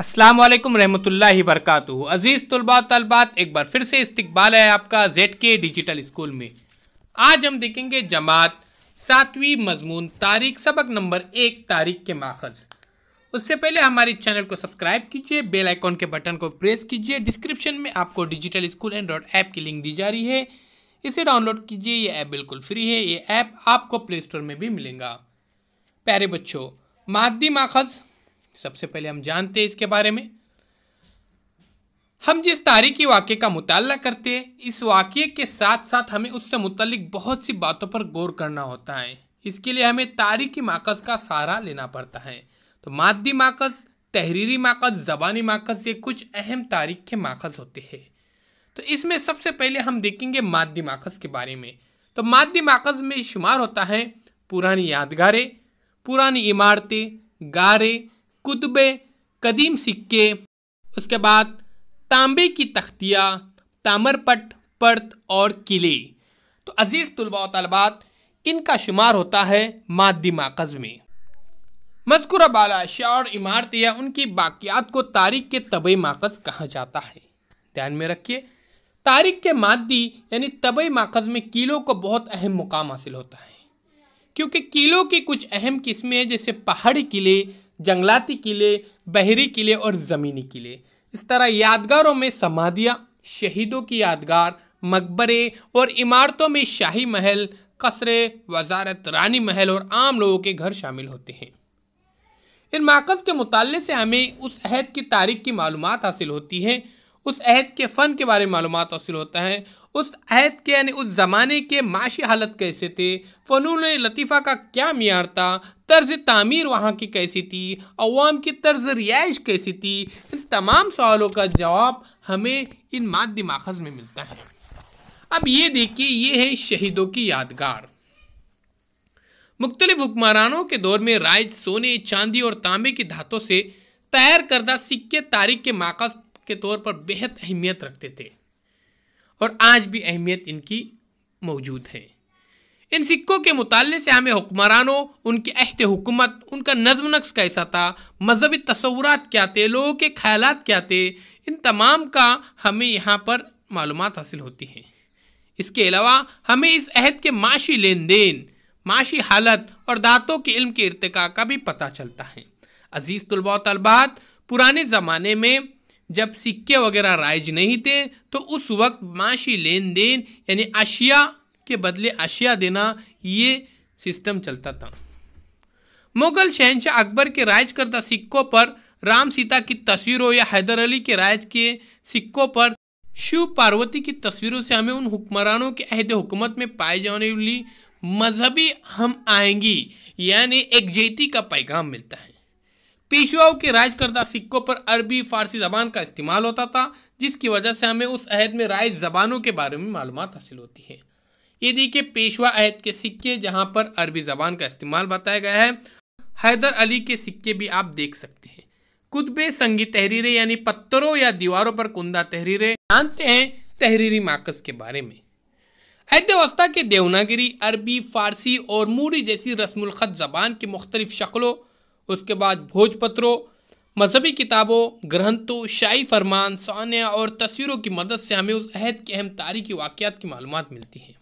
असलम रहमतुल्ला बरकत अज़ीज़ तलबा तलबात एक बार फिर से इस्तबाल है आपका जेड के डिजिटल स्कूल में आज हम देखेंगे जमात सातवीं मजमून तारीख सबक नंबर एक तारीख के माखज उससे पहले हमारे चैनल को सब्सक्राइब कीजिए बेल आइकॉन के बटन को प्रेस कीजिए डिस्क्रिप्शन में आपको डिजिटल स्कूल एंड्रॉयड ऐप की लिंक दी जा रही है इसे डाउनलोड कीजिए यह ऐप बिल्कुल फ्री है ये ऐप आपको प्ले स्टोर में भी मिलेगा प्यारे बच्चों मादी माखज़ सबसे पहले हम जानते हैं इसके बारे में हम जिस तारीखी वाक्य का मुताला करते हैं इस वाक्य के साथ साथ हमें उससे मुतलिक बहुत सी बातों पर गौर करना होता है इसके लिए हमें तारीखी माकस का सहारा लेना पड़ता है तो मादी माकस तहरीरी माकस ज़बानी माकस ये कुछ अहम तारीख के माकस होते हैं तो इसमें सबसे पहले हम देखेंगे मादी माकस के बारे में तो मादी माकस में शुमार होता है पुरानी यादगारें पुरानी इमारतें गारें कुतबे कदीम सिक्के उसके बाद तांबे की तख्तियाँ तामरपट पर्त और किले तो अज़ीज़ तलबा तलबात इनका शुमार होता है मादी माकज़ में मजकूर बालाशा और इमारत या उनकी बाक़ियात को तारीख के तबई माकज़ कहा जाता है ध्यान में रखिए तारीख के मादी यानी तबई माकज़ में किलों को बहुत अहम मुकाम हासिल होता है क्योंकि किलों की कुछ अहम किस्में जैसे पहाड़ी किले जंगलाती किले बहरी किले और ज़मीनी किले इस तरह यादगारों में समाधियाँ शहीदों की यादगार मकबरे और इमारतों में शाही महल कसरे वजारत रानी महल और आम लोगों के घर शामिल होते हैं इन माकज़ के मुताले से हमें उस अहद की तारीख की मालूम हासिल होती है उस अहद के फ़न के बारे में मालूम हासिल होता है उस अहद के यानी उस ज़माने के माशी हालत कैसे थे फ़नून लतीफ़ा का क्या मीर था तर्ज तामीर वहाँ की कैसी थी अवाम की तर्ज रिहाइश कैसी थी इन तमाम सवालों का जवाब हमें इन मादी माखज़ में मिलता है अब ये देखिए ये है शहीदों की यादगार मुख्तलिफ हुक्मरानों के दौर में राइज सोने चांदी और तांबे की धातों से तैयार करदा सिक्के तारीख के माकस के तौर पर बेहद अहमियत रखते थे और आज भी अहमियत इनकी मौजूद है इन सिक्कों के मुताले से हमें हुक्मरानों उनके अहद हुकूमत उनका नज्म नक्स कैसा था मजहबी तस्वूर क्या थे लोगों के ख्याल क्या थे इन तमाम का हमें यहाँ पर मालूम हासिल होती हैं इसके अलावा हमें इस अहद के माशी लेन देन माशी हालत और दांतों के इल्म के इरतका का भी पता चलता है अजीज़ तलबा तलबात पुराने ज़माने में जब सिक्के वगैरह राइज नहीं थे तो उस वक्त माशी लेन देन यानी अशिया के बदले अशिया देना ये सिस्टम चलता था मुगल शहनशाह अकबर के राज करता सिक्कों पर राम सीता की तस्वीरों या हैदर अली के राज के सिक्कों पर शिव पार्वती की तस्वीरों से हमें उन हुक्मरानों के अहद हुकूमत में पाए जाने वाली मजहबी हम आएंगी यानी एक जेती का पैगाम मिलता है पेशवाओं के राज करदा सिक्कों पर अरबी फारसी जबान का इस्तेमाल होता था जिसकी वजह से हमें उस अहद में राज जबानों के बारे में मालूम हासिल होती है ये देखिए पेशवा अहद के सिक्के जहाँ पर अरबी जबान का इस्तेमाल बताया गया है हैदर अली के सिक्के भी आप देख सकते हैं कुतबे संगी तहरीरें यानी पत्थरों या दीवारों पर कुंदा तहरीरें जानते हैं तहरीरी माकस के बारे में अहदवस्था के देवनागिरी अरबी फारसी और मूरी जैसी रस्मुलखत जबान की मुख्तलिफ शक्लों उसके बाद भोजपत्रों मजहबी किताबों ग्रंथों शाही फरमान सानिया और तस्वीरों की मदद से हमें उस अहद के अहम तारीखी वाक़ात की मालूम मिलती हैं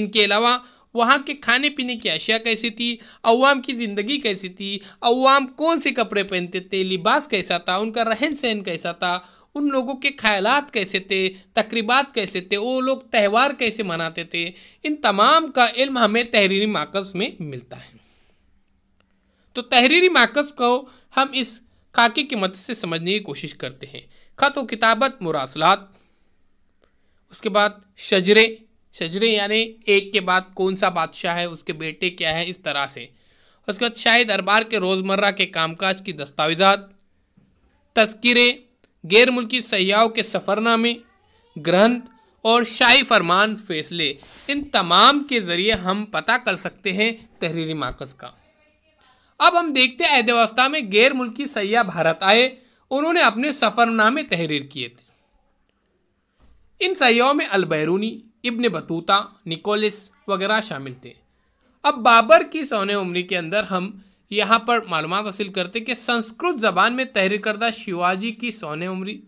इनके अलावा वहाँ के खाने पीने की अशिया कैसी थी अवाम की ज़िंदगी कैसी थी अवाम कौन से कपड़े पहनते थे लिबास कैसा था उनका रहन सहन कैसा था उन लोगों के ख्याल कैसे थे तकरीबात कैसे थे वो लोग त्यौहार कैसे मनाते थे इन तमाम का इल्म हमें तहरीरी माकस में मिलता है तो तहरीरी माकस को हम इस खाके की मदद से समझने की कोशिश करते हैं ख़त व किताबत मुरासलात उसके बाद शजरे शजरे यानी एक के बाद कौन सा बादशाह है उसके बेटे क्या है इस तरह से उसके बाद शाही दरबार के रोज़मर्रा के कामकाज की दस्तावेजात तस्करे गैर मुल्की सयाहों के सफ़रनामे ग्रंथ और शाही फरमान फैसले इन तमाम के ज़रिए हम पता कर सकते हैं तहरीरी माकज़ का अब हम देखते हैं अध्यवस्था में गैर मुल्की सयाह भारत आए उन्होंने अपने सफ़रनामे तहरीर किए थे इन सयाहों में अलबैरूनी इब्ने बतूता निकोलिस वगैरह शामिल थे अब बाबर की सोने उम्री के अंदर हम यहाँ पर मालूम हासिल करते कि संस्कृत ज़बान में तहरीर करदा शिवाजी की सोने उम्री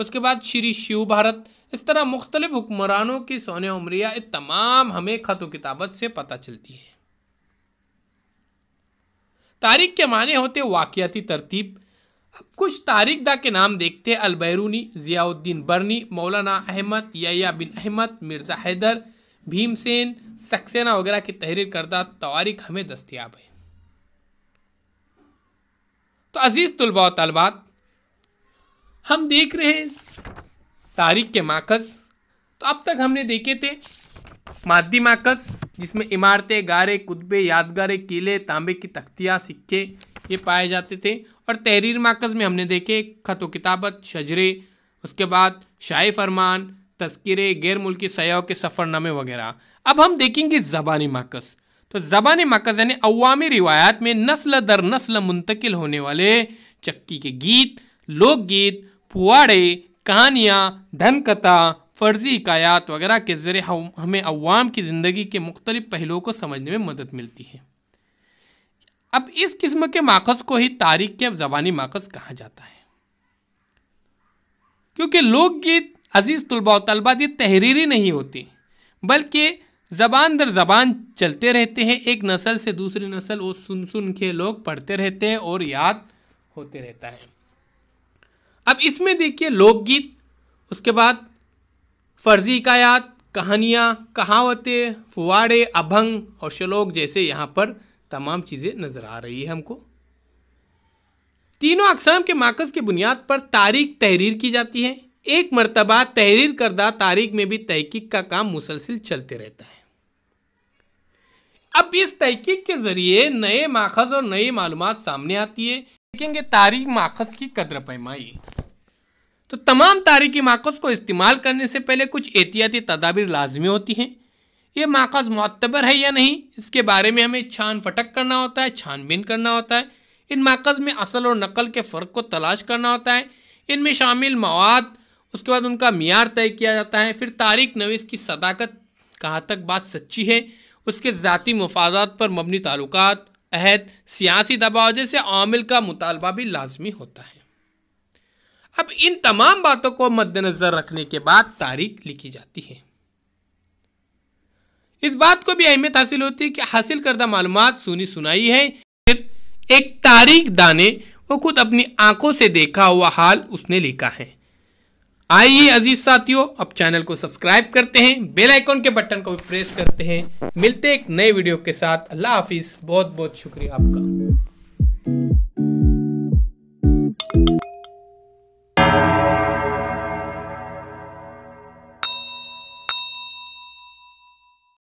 उसके बाद श्री शिव भारत इस तरह मुख्तलिफ हुक्मरानों की सोने उम्रिया तमाम हमें ख़त किताबत से पता चलती है तारीख के माने होते वाकियाती तरतीब अब कुछ तारीख दा के नाम देखते हैं अलबैरूनी ज़ियाउद्दीन बर्नी मौलाना अहमद या बिन अहमद मिर्ज़ा हैदर भीमसेन सक्सेना वगैरह की तहरीर करदा तवारीख हमें दस्तियाब है तो अज़ीज़ तलबा तलबात हम देख रहे हैं तारीख के माकज़ तो अब तक हमने देखे थे मादी माकज़ जिसमें इमारतें गारे कुतबे यादगारे किले तांबे की तख्तियाँ सिक्के ये पाए जाते थे और तहरीर माकज़ में हमने देखे ख़त व किताबत शजरे उसके बाद शाह फरमान तस्करे गैर मुल्की सयाह के सफ़रनामे वगैरह अब हम देखेंगे ज़बानी माकस तो ज़बानी माकज़ यानी अवामी रिवायात में नस्ल दर नस्ल मुंतकिल होने वाले चक्की के गीत लोकगीत पुआड़े कहानियाँ धनकथा फ़र्ज़ी हकायात वगैरह के ज़रिए हमें अवाम की ज़िंदगी के मुख्तलिफ़ पहलुओं को समझने में मदद मिलती है अब इस किस्म के माखज़ को ही तारीख के ज़बानी माखज़ कहा जाता है क्योंकि लोकगीत अजीज़ तलबा तलबा दी तहरीरी नहीं होती बल्कि ज़बान दर ज़बान चलते रहते हैं एक नस्ल से दूसरी नस्ल वो सुन सुन के लोग पढ़ते रहते हैं और याद होते रहता है अब इसमें देखिए लोकगीत उसके बाद फर्जी कायात कहानियाँ कहावतें फुवाड़े अभंग और श्लोक जैसे यहाँ पर तमाम चीज़ें नज़र आ रही है हमको तीनों अकसाम के माकस की बुनियाद पर तारीख तहरीर की जाती है एक मरतबा तहरीर करदा तारीख में भी तहकीक का काम मुसलसिल चलते रहता है अब इस तहकीक के ज़रिए नए माखज और नई मालूम सामने आती है देखेंगे तारीख माखज की कदर पैमाई तो तमाम तारीख़ी माकस को इस्तेमाल करने से पहले कुछ एहतियाती तदाबीर लाजमी होती हैं ये माकस मतबर है या नहीं इसके बारे में हमें छान फटक करना होता है छानबीन करना होता है इन माकस में असल और नकल के फ़र्क को तलाश करना होता है इनमें शामिल मवाद उसके बाद उनका मैार तय किया जाता है फिर तारीख नवीस की सदाकत कहाँ तक बात सच्ची है उसके ज़ाती मफादत पर मबनी ताल्लुक अहद सियासी दबाव जैसे आमिल का मुतालबा भी लाजमी होता है अब इन तमाम बातों को मद्देनजर रखने के बाद तारीख लिखी जाती है इस बात को भी अहमियत हासिल होती है कि हासिल करदा मालूम सुनी सुनाई है फिर एक तारीख दाने वो खुद अपनी आंखों से देखा हुआ हाल उसने लिखा है आइए अजीज साथियों अब चैनल को सब्सक्राइब करते हैं बेल आइकॉन के बटन को भी प्रेस करते हैं मिलते एक नए वीडियो के साथ अल्लाह हाफिज़ बहुत बहुत शुक्रिया आपका